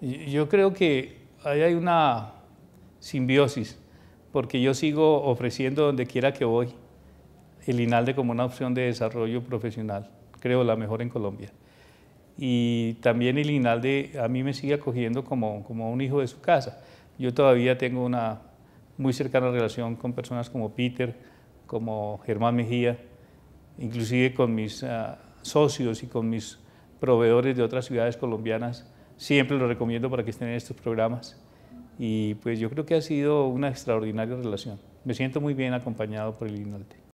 Yo creo que ahí hay una simbiosis, porque yo sigo ofreciendo donde quiera que voy el INALDE como una opción de desarrollo profesional, creo la mejor en Colombia. Y también el INALDE a mí me sigue acogiendo como, como un hijo de su casa. Yo todavía tengo una muy cercana relación con personas como Peter, como Germán Mejía, inclusive con mis ah, socios y con mis proveedores de otras ciudades colombianas Siempre lo recomiendo para que estén en estos programas. Y pues yo creo que ha sido una extraordinaria relación. Me siento muy bien acompañado por el INALTE.